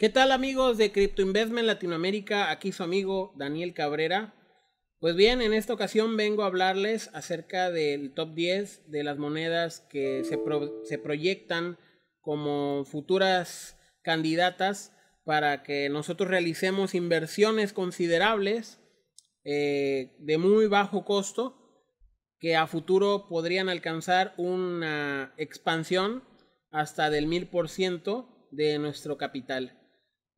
¿Qué tal amigos de Crypto Investment Latinoamérica? Aquí su amigo Daniel Cabrera. Pues bien, en esta ocasión vengo a hablarles acerca del top 10 de las monedas que se, proyectan como futuras candidatas para que nosotros realicemos inversiones considerables eh, de muy bajo costo que a futuro podrían alcanzar una expansión hasta del 1000% de nuestro capital.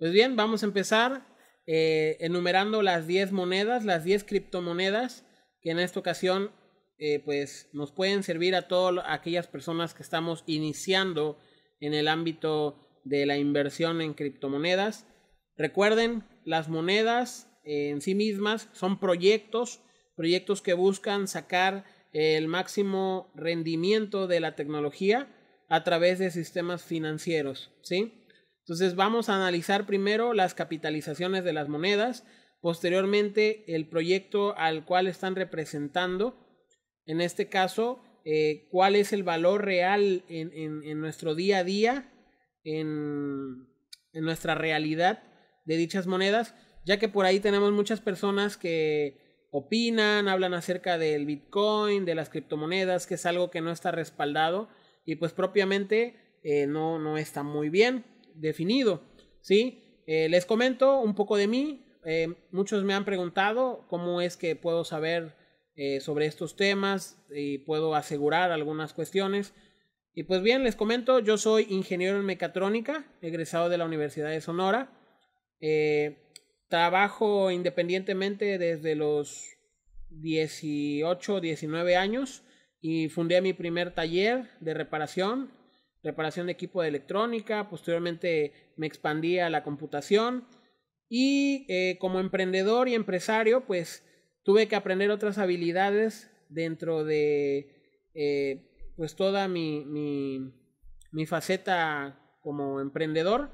Pues bien, vamos a empezar eh, enumerando las 10 monedas, las 10 criptomonedas que en esta ocasión eh, pues nos pueden servir a todas aquellas personas que estamos iniciando en el ámbito de la inversión en criptomonedas. Recuerden, las monedas eh, en sí mismas son proyectos, proyectos que buscan sacar el máximo rendimiento de la tecnología a través de sistemas financieros, ¿sí? Entonces vamos a analizar primero las capitalizaciones de las monedas, posteriormente el proyecto al cual están representando, en este caso, eh, cuál es el valor real en, nuestro día a día, en, nuestra realidad de dichas monedas, ya que por ahí tenemos muchas personas que opinan, hablan acerca del Bitcoin, de las criptomonedas, que es algo que no está respaldado y pues propiamente eh, no está muy bien definido, ¿sí? Eh, les comento un poco de mí. Eh, muchos me han preguntado cómo es que puedo saber eh, sobre estos temas y puedo asegurar algunas cuestiones. Y pues bien, les comento, yo soy ingeniero en mecatrónica, egresado de la Universidad de Sonora. trabajo independientemente desde los 18, 19 años y fundé mi primer taller de reparación reparación de equipo de electrónica, posteriormente me expandí a la computación y eh, como emprendedor y empresario, pues tuve que aprender otras habilidades dentro de eh, pues toda mi faceta como emprendedor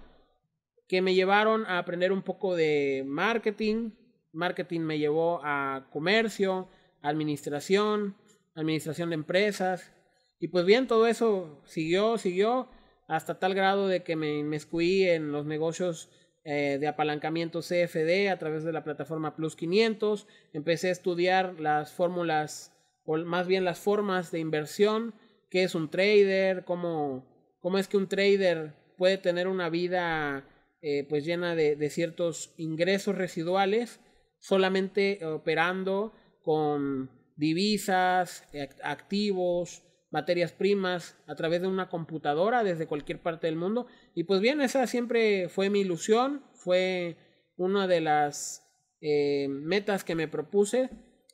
que me llevaron a aprender un poco de marketing, marketing me llevó a comercio, administración, administración de empresas, y pues bien, todo eso siguió, siguió, hasta tal grado de que me inmiscuí en los negocios eh, de apalancamiento CFD a través de la plataforma Plus 500. Empecé a estudiar las fórmulas, o más bien las formas de inversión, qué es un trader, cómo, cómo es que un trader puede tener una vida eh, pues llena de, de ciertos ingresos residuales solamente operando con divisas, activos, materias primas a través de una computadora desde cualquier parte del mundo. Y pues bien, esa siempre fue mi ilusión, fue una de las eh, metas que me propuse.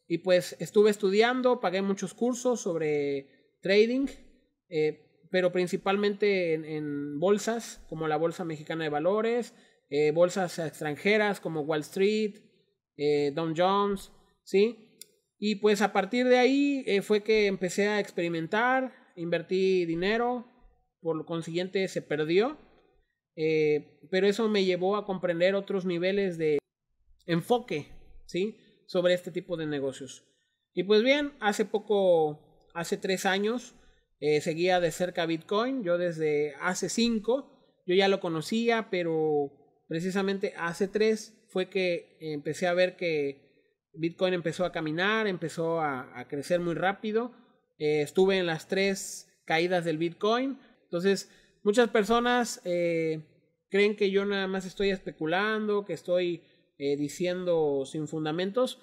Y pues estuve estudiando, pagué muchos cursos sobre trading, eh, pero principalmente en, bolsas, como la Bolsa Mexicana de Valores, eh, bolsas extranjeras como Wall Street, Don Jones, ¿sí? Y pues a partir de ahí eh, fue que empecé a experimentar, invertí dinero, por lo consiguiente se perdió, eh, pero eso me llevó a comprender otros niveles de enfoque, ¿sí? Sobre este tipo de negocios. Y pues bien, hace poco, hace tres años, eh, seguía de cerca Bitcoin, yo desde hace cinco, yo ya lo conocía, pero precisamente hace tres fue que empecé a ver que Bitcoin empezó a caminar, empezó a, crecer muy rápido. Eh, estuve en las tres caídas del Bitcoin. Entonces, muchas personas eh, creen que yo nada más estoy especulando, que estoy eh, diciendo sin fundamentos,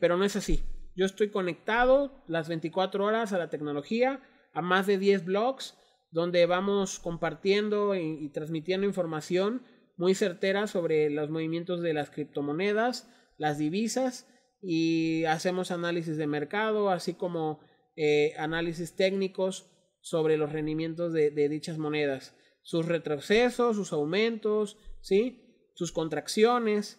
pero no es así. Yo estoy conectado las 24 horas a la tecnología, a más de 10 blogs, donde vamos compartiendo y transmitiendo información muy certera sobre los movimientos de las criptomonedas, las divisas y hacemos análisis de mercado, así como eh, análisis técnicos sobre los rendimientos de, dichas monedas, sus retrocesos, sus aumentos, ¿sí? sus contracciones.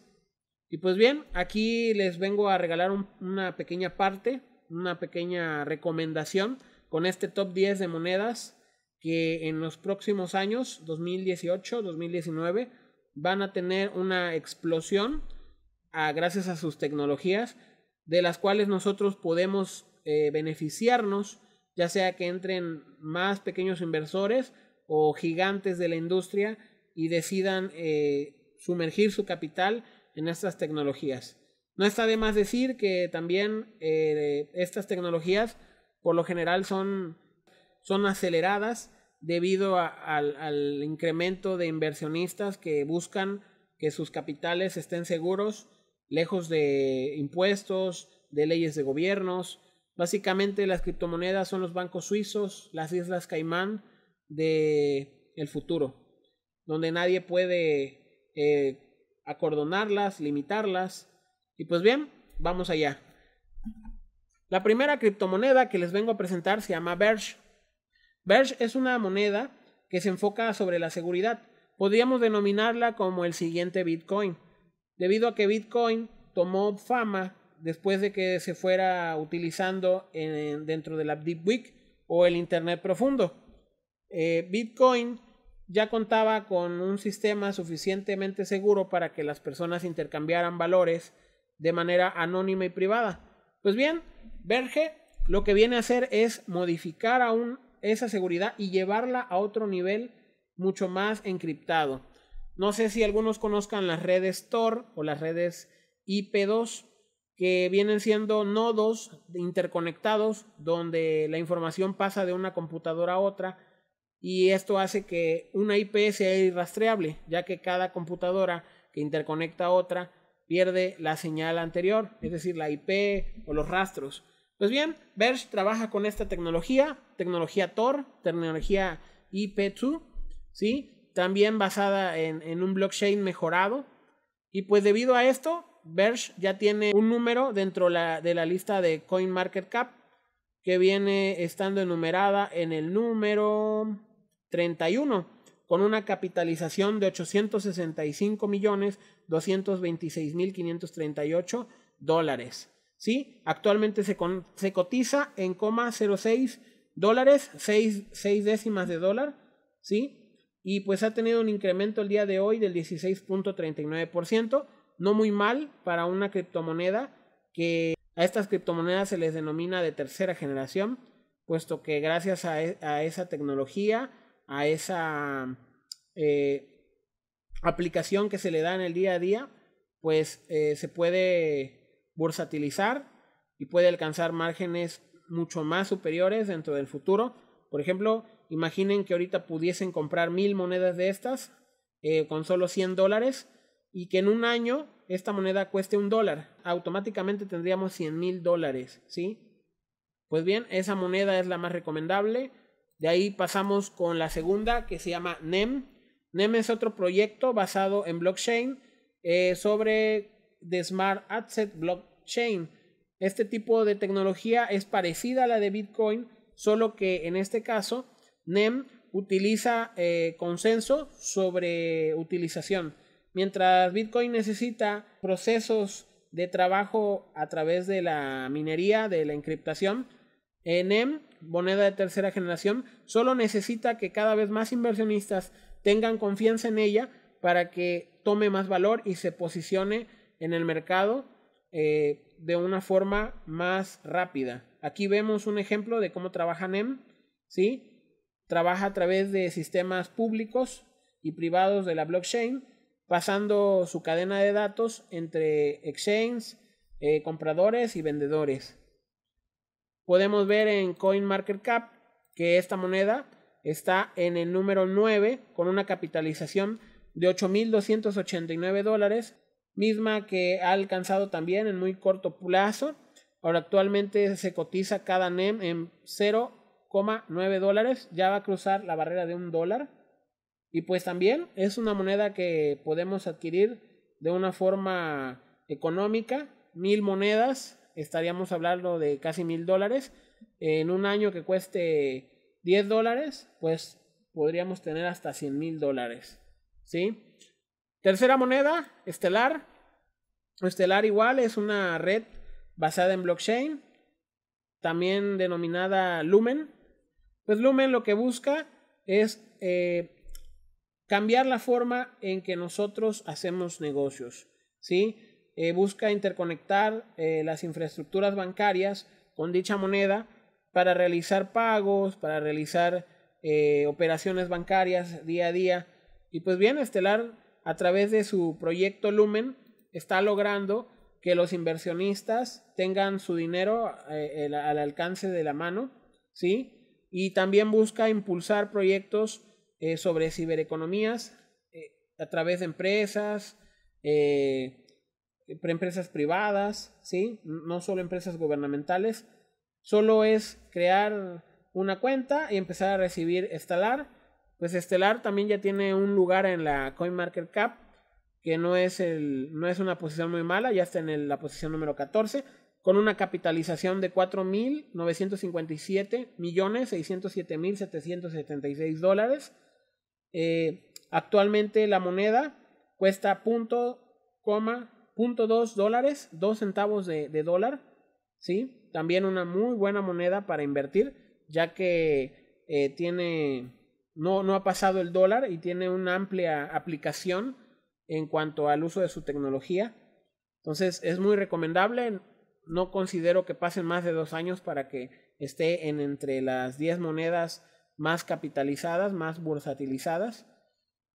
Y pues bien, aquí les vengo a regalar una pequeña parte, una pequeña recomendación con este top 10 de monedas que en los próximos años, 2018, 2019, van a tener una explosión gracias a sus tecnologías, de las cuales nosotros podemos eh, beneficiarnos, ya sea que entren más pequeños inversores o gigantes de la industria y decidan eh, sumergir su capital en estas tecnologías. No está de más decir que también eh, estas tecnologías por lo general son, aceleradas debido al incremento de inversionistas que buscan que sus capitales estén seguros lejos de impuestos, de leyes de gobiernos. Básicamente las criptomonedas son los bancos suizos, las islas Caimán de el futuro, donde nadie puede eh, acordonarlas, limitarlas. Y pues bien, vamos allá. La primera criptomoneda que les vengo a presentar se llama Verge. Verge es una moneda que se enfoca sobre la seguridad. Podríamos denominarla como el siguiente Bitcoin debido a que Bitcoin tomó fama después de que se fuera utilizando dentro de la Deep Week o el Internet profundo. Eh, Bitcoin ya contaba con un sistema suficientemente seguro para que las personas intercambiaran valores de manera anónima y privada. Pues bien, Verge lo que viene a hacer es modificar aún esa seguridad y llevarla a otro nivel mucho más encriptado. No sé si algunos conozcan las redes Tor o las redes IP2, que vienen siendo nodos interconectados donde la información pasa de una computadora a otra y esto hace que una IP sea irrastreable, ya que cada computadora que interconecta a otra pierde la señal anterior, es decir, la IP o los rastros. Pues bien, Verge trabaja con esta tecnología, tecnología Tor, tecnología IP2, ¿sí? también basada en, un blockchain mejorado. Y pues debido a esto, Verge ya tiene un número dentro de la lista de CoinMarketCap que viene estando enumerada en el número 31 con una capitalización de 865.226.538 millones dólares. ¿sí? Actualmente se, cotiza en 0,06 dólares, 6, décimas de dólar. ¿sí? y pues ha tenido un incremento el día de hoy del 16.39%, no muy mal para una criptomoneda que a estas criptomonedas se les denomina de tercera generación, puesto que gracias a, e, esa tecnología, a esa eh, aplicación que se le da en el día a día, pues eh, se puede bursatilizar y puede alcanzar márgenes mucho más superiores dentro del futuro. Por ejemplo, Imaginen que ahorita pudiesen comprar mil monedas de estas eh, con solo 100 dólares y que en un año esta moneda cueste un dólar. Automáticamente tendríamos 100 mil dólares, ¿sí? Pues bien, esa moneda es la más recomendable. De ahí pasamos con la segunda que se llama NEM. NEM es otro proyecto basado en blockchain eh, sobre The Smart Asset Blockchain. Este tipo de tecnología es parecida a la de Bitcoin, solo que en este caso NEM utiliza eh, consenso sobre utilización. Mientras Bitcoin necesita procesos de trabajo a través de la minería, de la encriptación, eh, NEM, moneda de tercera generación, solo necesita que cada vez más inversionistas tengan confianza en ella para que tome más valor y se posicione en el mercado eh, de una forma más rápida. Aquí vemos un ejemplo de cómo trabaja NEM, ¿sí? trabaja a través de sistemas públicos y privados de la blockchain, pasando su cadena de datos entre exchanges, eh, compradores y vendedores. Podemos ver en CoinMarketCap que esta moneda está en el número 9 con una capitalización de 8.289 dólares, misma que ha alcanzado también en muy corto plazo. Ahora actualmente se cotiza cada NEM en 0 9 dólares, ya va a cruzar la barrera de un dólar. Y pues también es una moneda que podemos adquirir de una forma económica, mil monedas, estaríamos hablando de casi mil dólares. En un año que cueste 10 dólares, pues podríamos tener hasta 100 mil dólares. ¿Sí? Tercera moneda, Estelar. Estelar igual es una red basada en blockchain, también denominada Lumen, pues Lumen lo que busca es eh, cambiar la forma en que nosotros hacemos negocios, ¿sí? Eh, busca interconectar eh, las infraestructuras bancarias con dicha moneda para realizar pagos, para realizar operaciones bancarias día a día. Y pues bien, Estelar, a través de su proyecto Lumen, está logrando que los inversionistas tengan su dinero al alcance de la mano, ¿sí? Y también busca impulsar proyectos eh, sobre cibereconomías eh, a través de empresas, eh, empresas privadas, ¿sí? no solo empresas gubernamentales. Solo es crear una cuenta y empezar a recibir Estelar. Pues Estelar también ya tiene un lugar en la CoinMarketCap, que no es, el, no es una posición muy mala, ya está en la posición número 14 con una capitalización de $4,957,607,776 dólares. Eh, actualmente la moneda cuesta punto, coma, punto dos dólares, dos centavos de, dólar, ¿sí? También una muy buena moneda para invertir, ya que eh, tiene, no, no ha pasado el dólar y tiene una amplia aplicación en cuanto al uso de su tecnología. Entonces es muy recomendable, no considero que pasen más de dos años para que esté en entre las 10 monedas más capitalizadas, más bursatilizadas.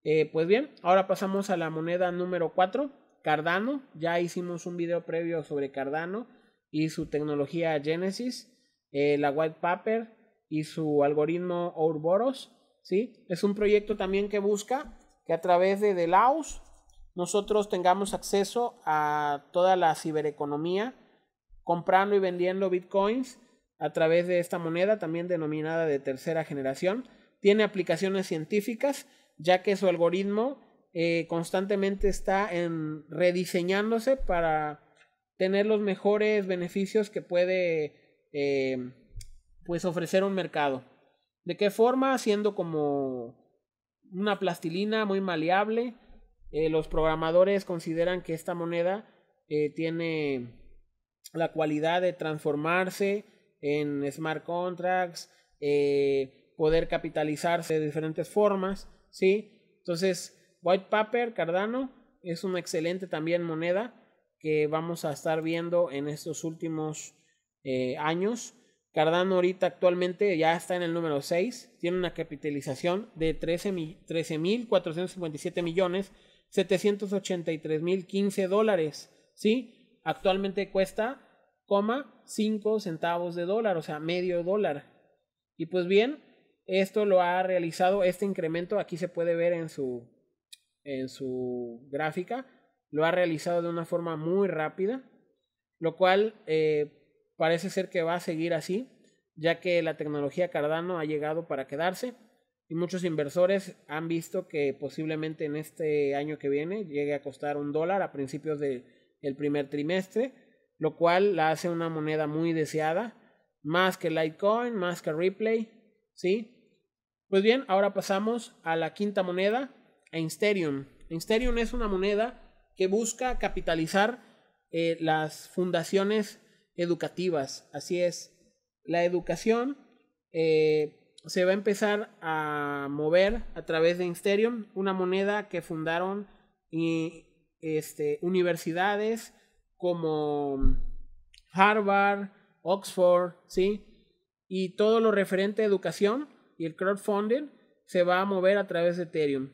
Eh, pues bien, ahora pasamos a la moneda número 4, Cardano. Ya hicimos un video previo sobre Cardano y su tecnología Genesis, eh, la White Paper y su algoritmo Ouroboros. ¿sí? Es un proyecto también que busca que a través de DeLaus nosotros tengamos acceso a toda la cibereconomía comprando y vendiendo bitcoins a través de esta moneda, también denominada de tercera generación. Tiene aplicaciones científicas, ya que su algoritmo eh, constantemente está en rediseñándose para tener los mejores beneficios que puede eh, pues ofrecer un mercado. ¿De qué forma? Siendo como una plastilina muy maleable. Eh, los programadores consideran que esta moneda tiene la cualidad de transformarse en smart contracts, eh, poder capitalizarse de diferentes formas, ¿sí? Entonces, White Paper, Cardano, es una excelente también moneda que vamos a estar viendo en estos últimos eh, años. Cardano ahorita actualmente ya está en el número 6, tiene una capitalización de y millones quince dólares, ¿sí? actualmente cuesta, coma, centavos de dólar, o sea, medio dólar. Y pues bien, esto lo ha realizado, este incremento, aquí se puede ver en su, en su gráfica, lo ha realizado de una forma muy rápida, lo cual eh, parece ser que va a seguir así, ya que la tecnología Cardano ha llegado para quedarse y muchos inversores han visto que posiblemente en este año que viene llegue a costar un dólar a principios de el primer trimestre, lo cual la hace una moneda muy deseada, más que Litecoin, más que Replay, ¿sí? Pues bien, ahora pasamos a la quinta moneda, Insterium. Insterium es una moneda que busca capitalizar eh, las fundaciones educativas. Así es, la educación eh, se va a empezar a mover a través de Insterium, una moneda que fundaron Y... Este, universidades como Harvard, Oxford, ¿sí? Y todo lo referente a educación y el crowdfunding se va a mover a través de Ethereum.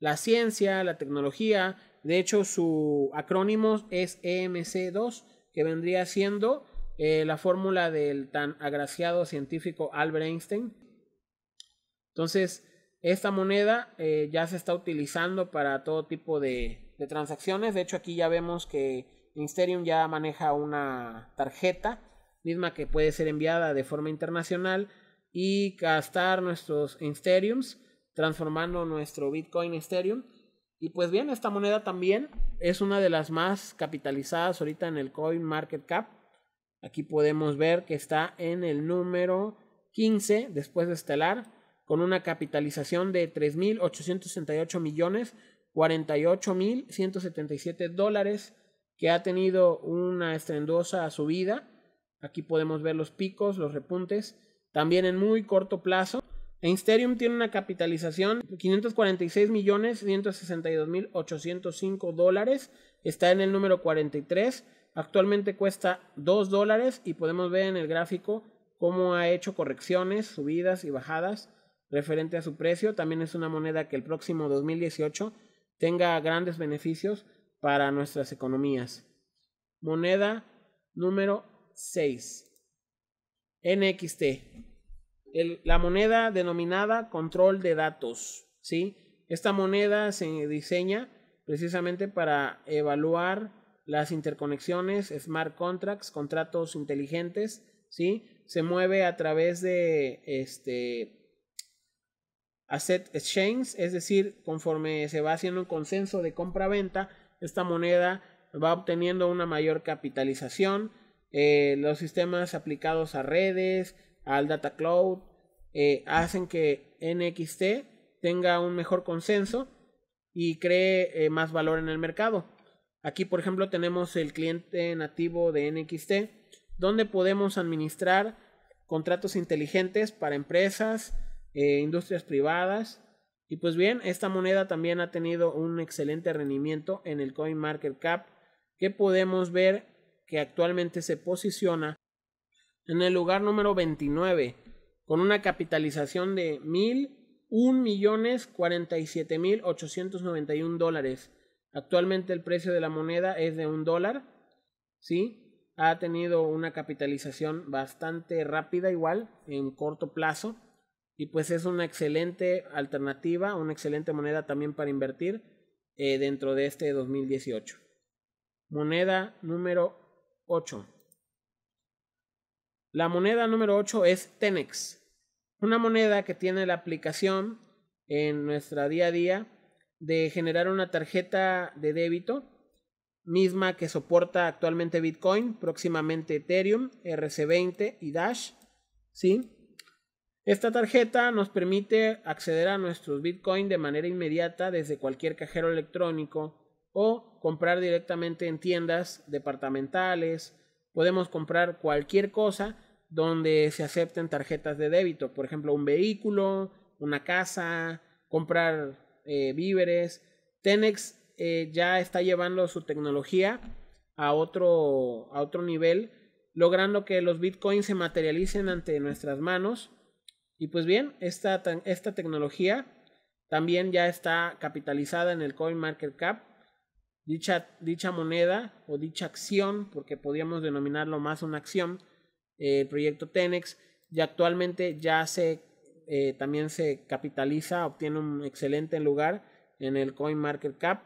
La ciencia, la tecnología, de hecho su acrónimo es EMC2, que vendría siendo eh, la fórmula del tan agraciado científico Albert Einstein. Entonces, esta moneda eh, ya se está utilizando para todo tipo de, de transacciones. De hecho, aquí ya vemos que Insterium ya maneja una tarjeta, misma que puede ser enviada de forma internacional y gastar nuestros Insteriums, transformando nuestro Bitcoin Ethereum Y pues bien, esta moneda también es una de las más capitalizadas ahorita en el Coin Market Cap. Aquí podemos ver que está en el número 15 después de Estelar, con una capitalización de 3.868 millones 48.177 dólares, que ha tenido una estrendosa subida. Aquí podemos ver los picos, los repuntes, también en muy corto plazo. Ethereum tiene una capitalización de 546 millones mil dólares. Está en el número 43. Actualmente cuesta 2 dólares y podemos ver en el gráfico cómo ha hecho correcciones, subidas y bajadas referente a su precio. También es una moneda que el próximo 2018 tenga grandes beneficios para nuestras economías. Moneda número 6. NXT. la moneda denominada control de datos. ¿sí? Esta moneda se diseña precisamente para evaluar las interconexiones, smart contracts, contratos inteligentes. ¿sí? Se mueve a través de este, asset exchange, es decir, conforme se va haciendo un consenso de compra-venta, esta moneda va obteniendo una mayor capitalización. Eh, los sistemas aplicados a redes, al data cloud, eh, hacen que NXT tenga un mejor consenso y cree eh, más valor en el mercado. Aquí, por ejemplo, tenemos el cliente nativo de NXT, donde podemos administrar contratos inteligentes para empresas, eh, industrias privadas. Y pues bien, esta moneda también ha tenido un excelente rendimiento en el CoinMarketCap, que podemos ver que actualmente se posiciona en el lugar número 29, con una capitalización de mil dólares. Actualmente el precio de la moneda es de un dólar, ¿sí? Ha tenido una capitalización bastante rápida igual, en corto plazo. Y pues es una excelente alternativa, una excelente moneda también para invertir eh, dentro de este 2018. Moneda número 8. La moneda número 8 es Tenex. Una moneda que tiene la aplicación en nuestra día a día de generar una tarjeta de débito misma que soporta actualmente Bitcoin, próximamente Ethereum, RC20 y Dash, ¿sí? Esta tarjeta nos permite acceder a nuestros Bitcoin de manera inmediata desde cualquier cajero electrónico o comprar directamente en tiendas departamentales. Podemos comprar cualquier cosa donde se acepten tarjetas de débito, por ejemplo, un vehículo, una casa, comprar eh, víveres. Tenex eh, ya está llevando su tecnología a otro, a otro nivel, logrando que los bitcoins se materialicen ante nuestras manos y pues bien, esta, esta tecnología también ya está capitalizada en el CoinMarketCap. Dicha, dicha moneda o dicha acción, porque podríamos denominarlo más una acción, eh, el proyecto Tenex, y actualmente ya se, eh, también se capitaliza, obtiene un excelente lugar en el CoinMarketCap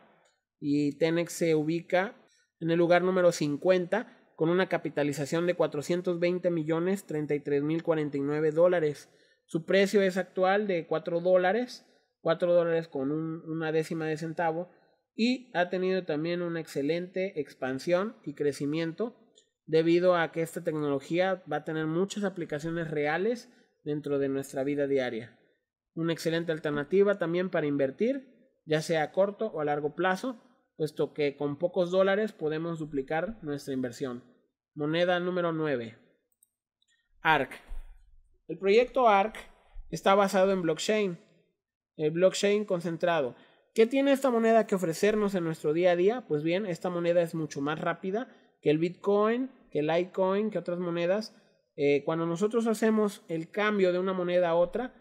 y Tenex se ubica en el lugar número 50 con una capitalización de 420 millones 33 mil dólares su precio es actual de 4 dólares, 4 dólares con una décima de centavo y ha tenido también una excelente expansión y crecimiento debido a que esta tecnología va a tener muchas aplicaciones reales dentro de nuestra vida diaria. Una excelente alternativa también para invertir, ya sea a corto o a largo plazo, puesto que con pocos dólares podemos duplicar nuestra inversión. Moneda número 9. ARC. El proyecto ARC está basado en blockchain, el blockchain concentrado. ¿Qué tiene esta moneda que ofrecernos en nuestro día a día? Pues bien, esta moneda es mucho más rápida que el Bitcoin, que el Litecoin, que otras monedas. Eh, cuando nosotros hacemos el cambio de una moneda a otra,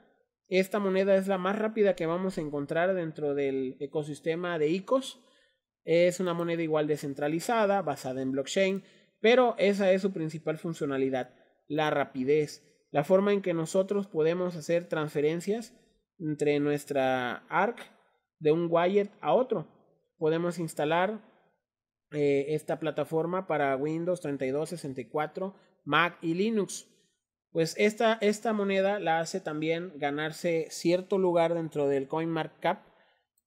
esta moneda es la más rápida que vamos a encontrar dentro del ecosistema de ICOs. Es una moneda igual descentralizada, basada en blockchain, pero esa es su principal funcionalidad, la rapidez la forma en que nosotros podemos hacer transferencias entre nuestra ARC de un wallet a otro. Podemos instalar eh, esta plataforma para Windows 32, 64, Mac y Linux. Pues esta, esta moneda la hace también ganarse cierto lugar dentro del CoinMarketCap,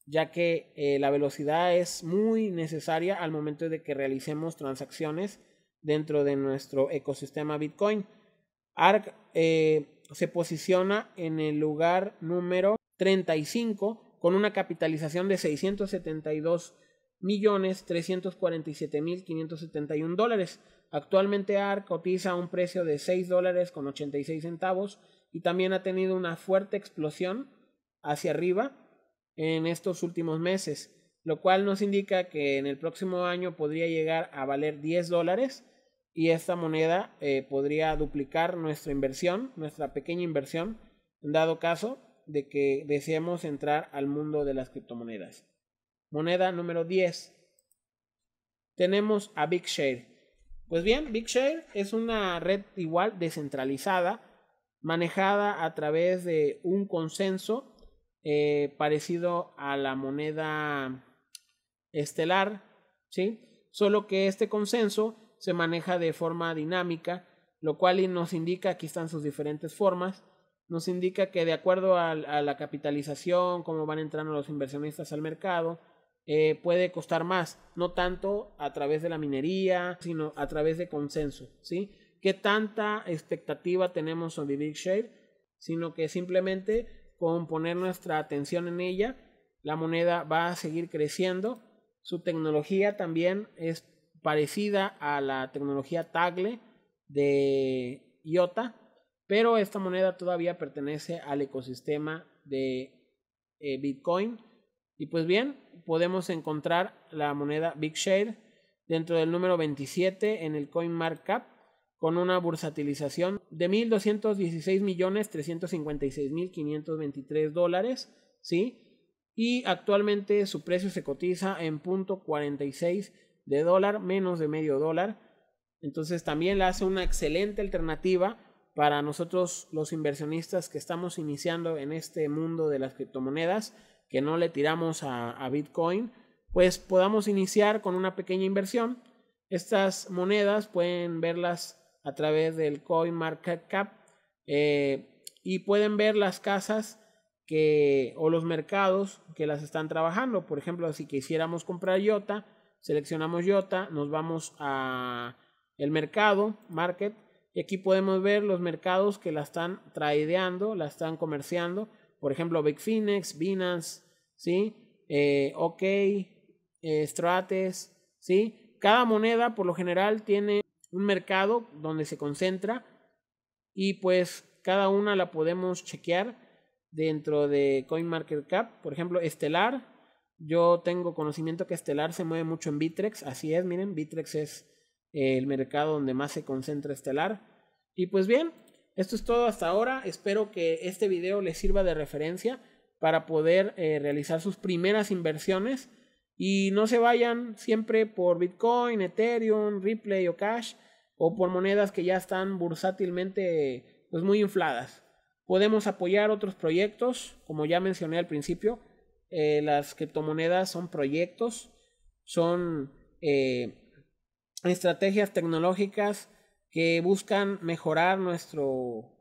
ya que eh, la velocidad es muy necesaria al momento de que realicemos transacciones dentro de nuestro ecosistema Bitcoin. Arc eh, se posiciona en el lugar número 35 con una capitalización de 672 millones 347 mil 571 dólares. Actualmente ARC cotiza a un precio de 6 dólares con 86 centavos y también ha tenido una fuerte explosión hacia arriba en estos últimos meses, lo cual nos indica que en el próximo año podría llegar a valer 10 dólares y esta moneda eh, podría duplicar nuestra inversión, nuestra pequeña inversión, dado caso de que deseemos entrar al mundo de las criptomonedas. Moneda número 10. Tenemos a BigShare. Pues bien, BigShare es una red igual descentralizada, manejada a través de un consenso eh, parecido a la moneda estelar, ¿sí? Solo que este consenso se maneja de forma dinámica, lo cual nos indica, aquí están sus diferentes formas, nos indica que de acuerdo a, la capitalización, cómo van entrando los inversionistas al mercado, eh, puede costar más, no tanto a través de la minería, sino a través de consenso, ¿sí? ¿Qué tanta expectativa tenemos sobre Share? Sino que simplemente con poner nuestra atención en ella, la moneda va a seguir creciendo, su tecnología también es parecida a la tecnología Tagle de IOTA, pero esta moneda todavía pertenece al ecosistema de eh, Bitcoin. Y pues bien, podemos encontrar la moneda Big Share dentro del número 27 en el CoinMarketCap con una bursatilización de 1.216.356.523 dólares, ¿sí? Y actualmente su precio se cotiza en seis de dólar, menos de medio dólar. Entonces también la hace una excelente alternativa para nosotros los inversionistas que estamos iniciando en este mundo de las criptomonedas, que no le tiramos a, Bitcoin, pues podamos iniciar con una pequeña inversión. Estas monedas pueden verlas a través del CoinMarketCap eh, y pueden ver las casas que, o los mercados que las están trabajando. Por ejemplo, si quisiéramos comprar IOTA, seleccionamos Yota, nos vamos a el mercado, market, y aquí podemos ver los mercados que la están tradeando, la están comerciando, por ejemplo, Big Binance, ¿sí? Eh, OK, eh, Strates, Cada moneda por lo general tiene un mercado donde se concentra y pues cada una la podemos chequear dentro de CoinMarketCap, por ejemplo, Estelar, yo tengo conocimiento que Estelar se mueve mucho en Bitrex, así es, miren, Bitrex es eh, el mercado donde más se concentra Estelar. Y pues bien, esto es todo hasta ahora. Espero que este video les sirva de referencia para poder eh, realizar sus primeras inversiones. Y no se vayan siempre por Bitcoin, Ethereum, Ripple o Cash o por monedas que ya están bursátilmente pues, muy infladas. Podemos apoyar otros proyectos, como ya mencioné al principio, eh, las criptomonedas son proyectos, son eh, estrategias tecnológicas que buscan mejorar nuestro,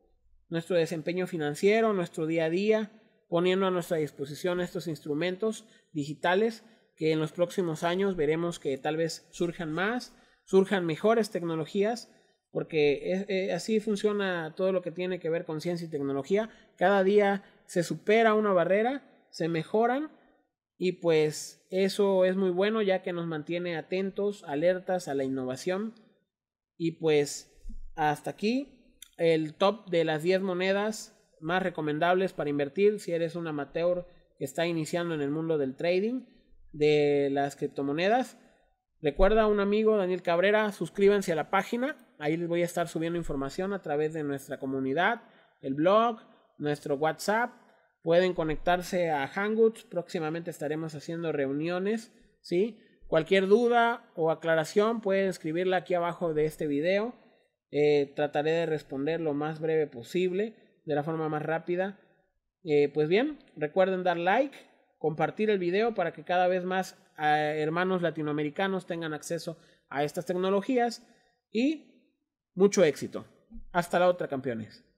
nuestro desempeño financiero, nuestro día a día, poniendo a nuestra disposición estos instrumentos digitales que en los próximos años veremos que tal vez surjan más, surjan mejores tecnologías, porque eh, así funciona todo lo que tiene que ver con ciencia y tecnología. Cada día se supera una barrera se mejoran y pues eso es muy bueno ya que nos mantiene atentos, alertas a la innovación y pues hasta aquí el top de las 10 monedas más recomendables para invertir si eres un amateur que está iniciando en el mundo del trading de las criptomonedas. Recuerda a un amigo, Daniel Cabrera, suscríbanse a la página. Ahí les voy a estar subiendo información a través de nuestra comunidad, el blog, nuestro WhatsApp Pueden conectarse a Hangouts. Próximamente estaremos haciendo reuniones. ¿sí? Cualquier duda o aclaración pueden escribirla aquí abajo de este video. Eh, trataré de responder lo más breve posible, de la forma más rápida. Eh, pues bien, recuerden dar like, compartir el video para que cada vez más eh, hermanos latinoamericanos tengan acceso a estas tecnologías y mucho éxito. Hasta la otra, campeones.